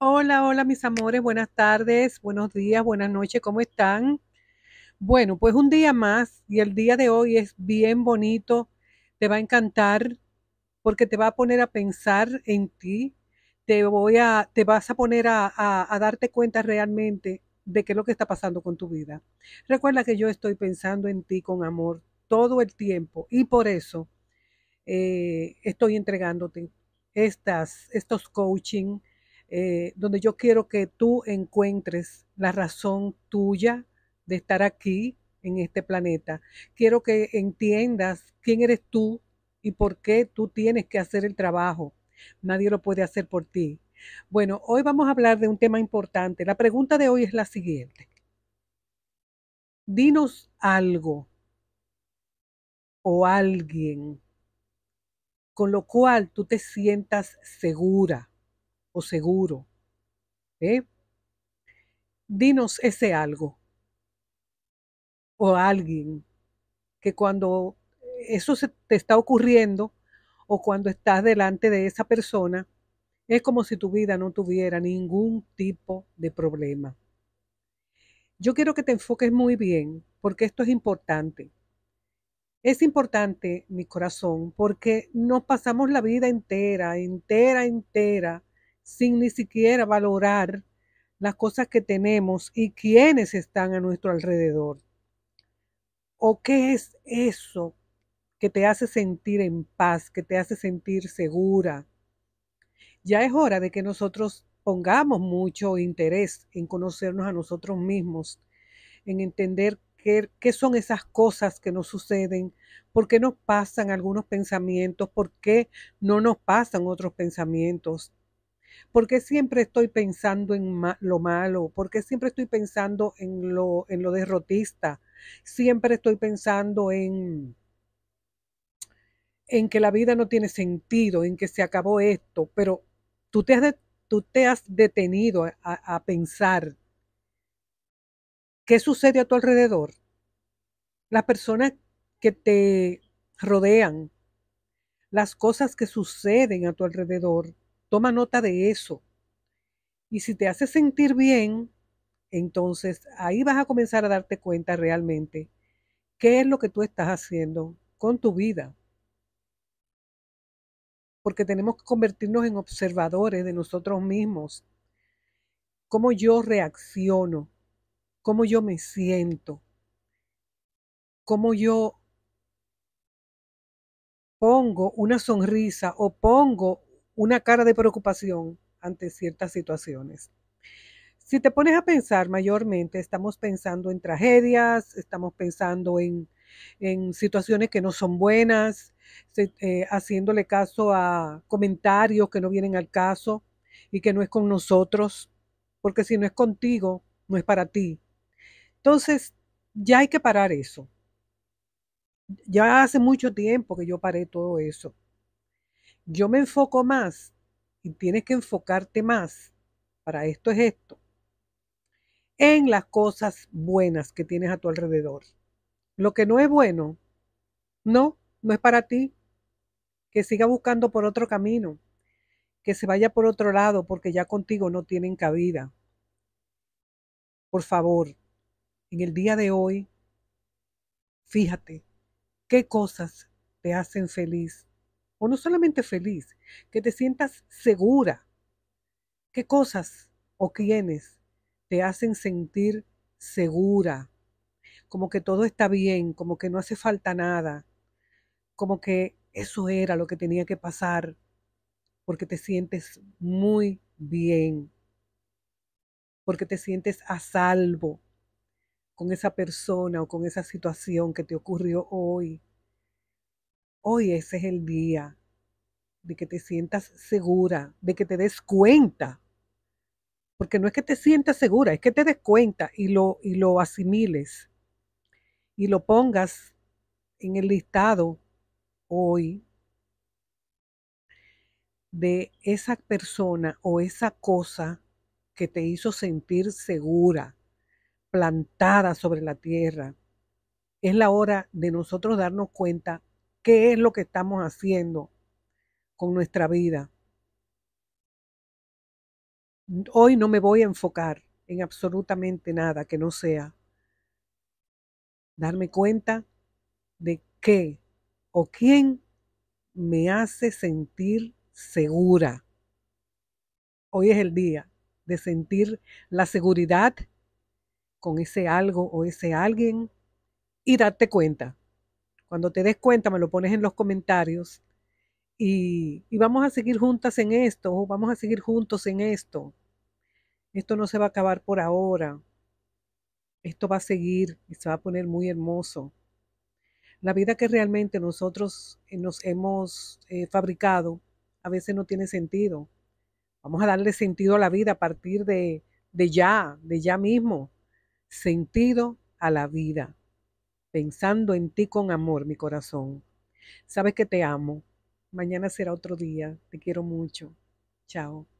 Hola, hola mis amores, buenas tardes, buenos días, buenas noches, ¿cómo están? Bueno, pues un día más y el día de hoy es bien bonito, te va a encantar porque te va a poner a pensar en ti, te, voy a, te vas a poner a, darte cuenta realmente de qué es lo que está pasando con tu vida. Recuerda que yo estoy pensando en ti con amor todo el tiempo y por eso eh, estoy entregándote estas, estos coaching eh, donde yo quiero que tú encuentres la razón tuya de estar aquí en este planeta. Quiero que entiendas quién eres tú y por qué tú tienes que hacer el trabajo. Nadie lo puede hacer por ti. Bueno, hoy vamos a hablar de un tema importante. La pregunta de hoy es la siguiente. Dinos algo o alguien con lo cual tú te sientas segura seguro. ¿Eh? Dinos ese algo o alguien que cuando eso te está ocurriendo o cuando estás delante de esa persona, es como si tu vida no tuviera ningún tipo de problema. Yo quiero que te enfoques muy bien porque esto es importante. Es importante, mi corazón, porque nos pasamos la vida entera, entera, entera, sin ni siquiera valorar las cosas que tenemos y quienes están a nuestro alrededor. ¿O qué es eso que te hace sentir en paz, que te hace sentir segura? Ya es hora de que nosotros pongamos mucho interés en conocernos a nosotros mismos, en entender qué, qué, son esas cosas que nos suceden, por qué nos pasan algunos pensamientos, por qué no nos pasan otros pensamientos, ¿Por qué siempre estoy pensando en lo malo? ¿Por qué siempre estoy pensando en lo, en lo derrotista? Siempre estoy pensando en, en que la vida no tiene sentido, en que se acabó esto, pero tú te has, te has detenido a pensar qué sucede a tu alrededor. Las personas que te rodean, las cosas que suceden a tu alrededor, Toma nota de eso. Y si te hace sentir bien, entonces ahí vas a comenzar a darte cuenta realmente qué es lo que tú estás haciendo con tu vida. Porque tenemos que convertirnos en observadores de nosotros mismos. Cómo yo reacciono, cómo yo me siento, cómo yo pongo una sonrisa o pongo una cara de preocupación ante ciertas situaciones. Si te pones a pensar mayormente, estamos pensando en tragedias, estamos pensando en, situaciones que no son buenas, eh, haciéndole caso a comentarios que no vienen al caso y que no es con nosotros, porque si no es contigo, no es para ti. Entonces, ya hay que parar eso. Ya hace mucho tiempo que yo paré todo eso yo me enfoco más y tienes que enfocarte más, para esto es esto, en las cosas buenas que tienes a tu alrededor. Lo que no es bueno, no, no es para ti. Que siga buscando por otro camino, que se vaya por otro lado porque ya contigo no tienen cabida. Por favor, en el día de hoy, fíjate qué cosas te hacen feliz o no solamente feliz, que te sientas segura. ¿Qué cosas o quiénes te hacen sentir segura? Como que todo está bien, como que no hace falta nada, como que eso era lo que tenía que pasar, porque te sientes muy bien, porque te sientes a salvo con esa persona o con esa situación que te ocurrió hoy Hoy ese es el día de que te sientas segura, de que te des cuenta. Porque no es que te sientas segura, es que te des cuenta y lo, y lo asimiles y lo pongas en el listado hoy de esa persona o esa cosa que te hizo sentir segura, plantada sobre la tierra. Es la hora de nosotros darnos cuenta qué es lo que estamos haciendo con nuestra vida. Hoy no me voy a enfocar en absolutamente nada que no sea darme cuenta de qué o quién me hace sentir segura. Hoy es el día de sentir la seguridad con ese algo o ese alguien y darte cuenta cuando te des cuenta, me lo pones en los comentarios. Y, vamos a seguir juntas en esto, o vamos a seguir juntos en esto. Esto no se va a acabar por ahora. Esto va a seguir y se va a poner muy hermoso. La vida que realmente nosotros eh, nos hemos eh, fabricado a veces no tiene sentido. Vamos a darle sentido a la vida a partir de ya, de ya mismo. Sentido a la vida pensando en ti con amor, mi corazón. Sabes que te amo. Mañana será otro día. Te quiero mucho. Chao.